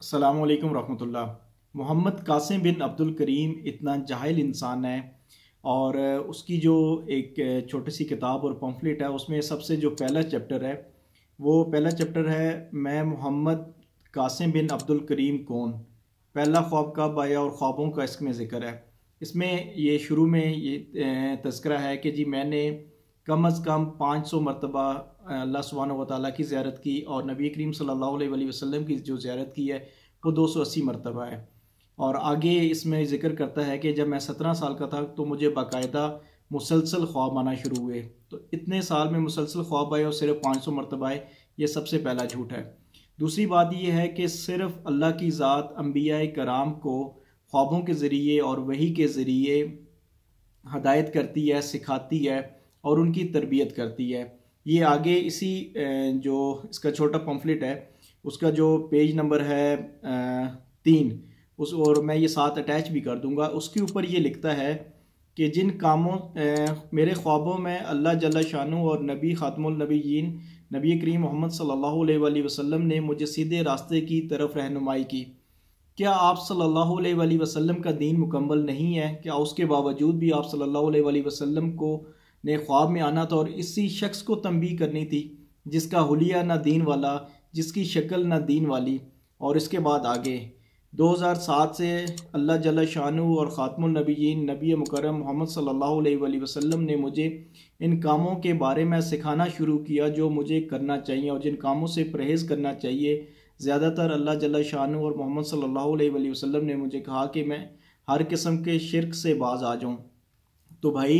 अल्लाम रहमतुल्ला मोहम्मद कासिम बिन अब्दुल करीम इतना जाहिल इंसान है और उसकी जो एक छोटी सी किताब और पम्फलेट है उसमें सबसे जो पहला चैप्टर है वो पहला चैप्टर है मैं मोहम्मद कासिम बिन अब्दुल करीम कौन पहला ख्वाब कब आया और ख्वाबों का इसमें ज़िक्र है इसमें ये शुरू में ये तस्करा है कि जी मैंने कम अज़ कम पाँच सौ मरतबा अल्लाह सुबहान वाली की ज्यारत की और नबी करीम सल्लल्लाहु अलैहि वसल्लम की जो ज्यारत की है वो अस्सी मरतबा है और आगे इसमें ज़िक्र करता है कि जब मैं सत्रह साल का था तो मुझे बाकायदा मुसलसल ख्वाब आना शुरू हुए तो इतने साल में मुसलसल ख्वाब आए और सिर्फ पाँच सौ मरतबा आए ये सबसे पहला झूठ है दूसरी बात यह है कि सिर्फ अल्लाह की ज़ात अम्बिया कराम को ख्वाबों के ज़रिए और वही के ज़रिए हदायत करती है सिखाती है और उनकी तरबियत करती है ये आगे इसी जो इसका छोटा पम्फलेट है उसका जो पेज नंबर है तीन उस और मैं ये साथ अटैच भी कर दूंगा उसके ऊपर ये लिखता है कि जिन कामों मेरे ख्वाबों में अल्लाह जल्ला शानु और नबी ख़ातमनबीन नबी करीम मोहम्मद सल्लल्लाहु अलैहि वसल्लम ने मुझे सीधे रास्ते की तरफ रहनुमाई की क्या आप सल्लल्लाहु अलैहि वसल्लम का दीन मुकम्मल नहीं है क्या उसके बावजूद भी आप सल्ला वसम को ने ख्वाब में आना था और इसी शख्स को तंबी करनी थी जिसका हलिया ना दीन वाला जिसकी शक्ल ना दीन वाली और इसके बाद आगे 2007 से अल्लाह जल शानु और ख़ातमनबीन नबी मुकरम मोहम्मद सल्ला वसलम ने मुझे इन कामों के बारे में सिखाना शुरू किया जो मुझे करना चाहिए और जिन कामों से परहेज़ करना चाहिए ज़्यादातर अल्लाह जल शानु और मोहम्मद सल्ला वसम ने मुझे कहा कि मैं हर किस्म के शिरक से बाज आ जाऊँ तो भाई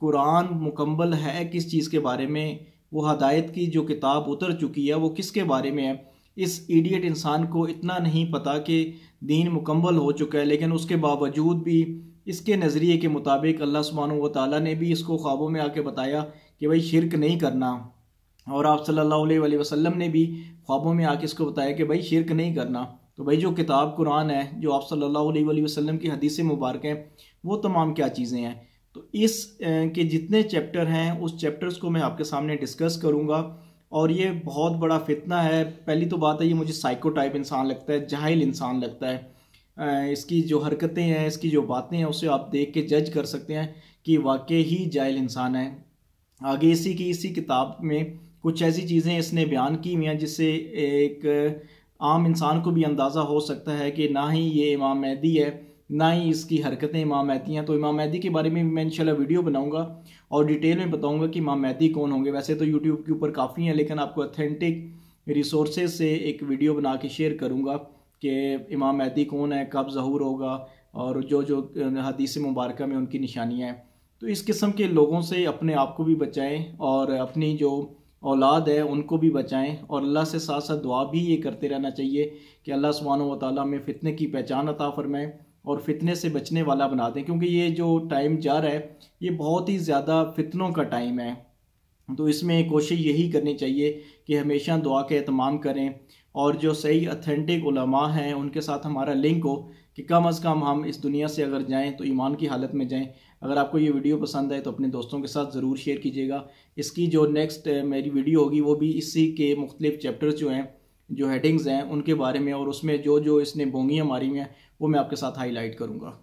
कुरान मुकम्मल है किस चीज़ के बारे में वो हदायत की जो किताब उतर चुकी है वो किसके बारे में है इस इडियट इंसान को इतना नहीं पता कि दीन मुकम्मल हो चुका है लेकिन उसके बावजूद भी इसके नज़रिए के मुताबिक अल्लाह सुबहान व ताली ने भी इसको ख्वाबों में आके बताया कि भाई शिरक नहीं करना और आप सल्लल्लाहु अलैहि वसल्लम ने भी ख्वाबों में आके इसको बताया कि भाई शिरक नहीं करना तो भाई जो किताब कुरान है जो आप सल्लल्लाहु अलैहि वसल्लम की हदीस मुबारक हैं वो तमाम क्या चीज़ें हैं तो इस के जितने चैप्टर हैं उस चैप्टर्स को मैं आपके सामने डिस्कस करूँगा और ये बहुत बड़ा फितना है पहली तो बात है ये मुझे साइको टाइप इंसान लगता है जाहिल इंसान लगता है इसकी जो हरकतें हैं इसकी जो बातें हैं उसे आप देख के जज कर सकते हैं कि वाकई ही जाहिल इंसान है आगे इसी की इसी किताब में कुछ ऐसी चीज़ें इसने बयान की हुई हैं जिससे एक आम इंसान को भी अंदाज़ा हो सकता है कि ना ही ये इमाम मेहदी है ना ही इसकी हरकतें इमाम महती हैं तो इमाम महदी के बारे में मैं इंशाल्लाह वीडियो बनाऊंगा और डिटेल में बताऊंगा कि इमाम महदी कौन होंगे वैसे तो यूट्यूब के ऊपर काफ़ी हैं लेकिन आपको अथेंटिक रिसोर्सेज से एक वीडियो बना के शेयर करूँगा कि इमाम महदी कौन है कब जहूर होगा और जो जो हदीस मुबारक में उनकी निशानियाँ हैं तो इस किस्म के लोगों से अपने आप को भी बचाएँ और अपनी जो औलाद है उनको भी बचाएं और अल्लाह से साथ साथ दुआ भी ये करते रहना चाहिए कि अल्लाह सुबहान व ताली में फ़ितने की पहचान अता फ़रमाएँ और फितने से बचने वाला बना दें क्योंकि ये जो टाइम जा रहा है ये बहुत ही ज़्यादा फितनों का टाइम है तो इसमें कोशिश यही करनी चाहिए कि हमेशा दुआ के अहतमाम करें और जो सही अथेंटिक उलमा हैं उनके साथ हमारा लिंक हो कि कम अज़ कम हम इस दुनिया से अगर जाएं तो ईमान की हालत में जाएं अगर आपको ये वीडियो पसंद आए तो अपने दोस्तों के साथ ज़रूर शेयर कीजिएगा इसकी जो नेक्स्ट मेरी वीडियो होगी वो भी इसी के मुख्तलिफ़ चैप्टर्स जो हैं जो हेडिंग्स हैं उनके बारे में और उसमें जो जो इसने बोंगियाँ मारी हैं वो मैं आपके साथ हाईलाइट करूँगा